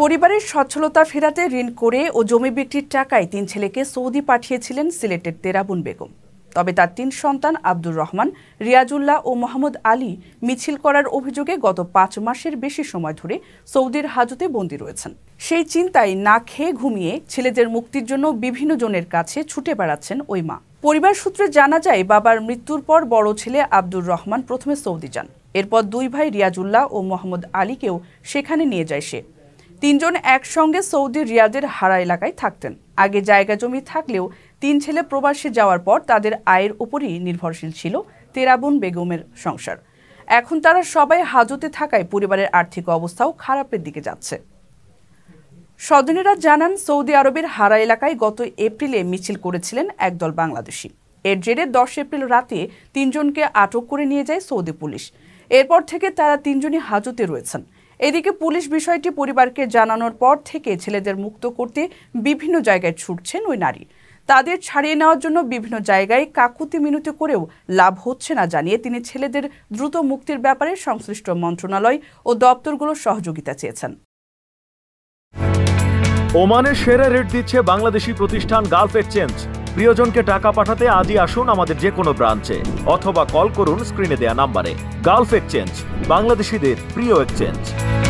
পরিবারের সচ্ছলতা ফেরাতে ঋণ করে ও জমি বিক্রির টাকায় তিন ছেলেকে সৌদি পাঠিয়েছিলেন সিলেটের তেরাবুন বেগম তবে তার তিন সন্তান আব্দুর রহমান রিয়াজুল্লাহ ও মোহাম্মদ আলী মিছিল করার অভিযোগে গত পাঁচ মাসের বেশি সময় ধরে সৌদির হাজতে বন্দী রয়েছেন সেই চিন্তায় না খেয়ে ঘুমিয়ে ছেলেদের মুক্তির জন্য বিভিন্ন জনের কাছে ছুটে বেড়াচ্ছেন ওই মা পরিবার সূত্রে জানা যায় বাবার মৃত্যুর পর বড় ছেলে আব্দুর রহমান প্রথমে সৌদি যান এরপর দুই ভাই রিয়াজুল্লাহ ও মোহাম্মদ আলীকেও সেখানে নিয়ে যায় সে তিনজন একসঙ্গে সৌদি রিয়াদের হারা এলাকায় থাকতেন আগে জায়গা জমি থাকলেও তিন ছেলে প্রবাসে যাওয়ার পর তাদের আয়ের উপরই নির্ভরশীল ছিল তেরাবুন বেগমের সংসার এখন তারা সবাই হাজতে থাকায় পরিবারের আর্থিক অবস্থাও খারাপের দিকে যাচ্ছে স্বজনেরা জানান সৌদি আরবের হারা এলাকায় গত এপ্রিলে মিছিল করেছিলেন একদল বাংলাদেশি এর জেরে দশ এপ্রিল রাতে তিনজনকে আটক করে নিয়ে যায় সৌদি পুলিশ এরপর থেকে তারা তিনজনই হাজতে রয়েছেন এদিকে পুলিশ বিষয়টি পরিবারকে জানানোর পর থেকে ছেলেদের মুক্ত করতে বিভিন্ন জায়গায় ছুটছেন ওই নারী তাদের ছাড়িয়ে নেওয়ার জন্য বিভিন্ন জায়গায় কাকুতি মিনতি করেও লাভ হচ্ছে না জানিয়ে তিনি ছেলেদের দ্রুত মুক্তির ব্যাপারে সংশ্লিষ্ট মন্ত্রণালয় ও দপ্তরগুলোর সহযোগিতা চেয়েছেন ওমানে সেরা রেট দিচ্ছে বাংলাদেশি প্রতিষ্ঠান গালফ এক্সচেঞ্জ প্রিয়জনকে টাকা পাঠাতে আজই আসুন আমাদের যে কোনো ব্রাঞ্চে অথবা কল করুন স্ক্রিনে দেয়া নাম্বারে গালফ এক্সচেঞ্জ বাংলাদেশিদের প্রিয় এক্সচেঞ্জ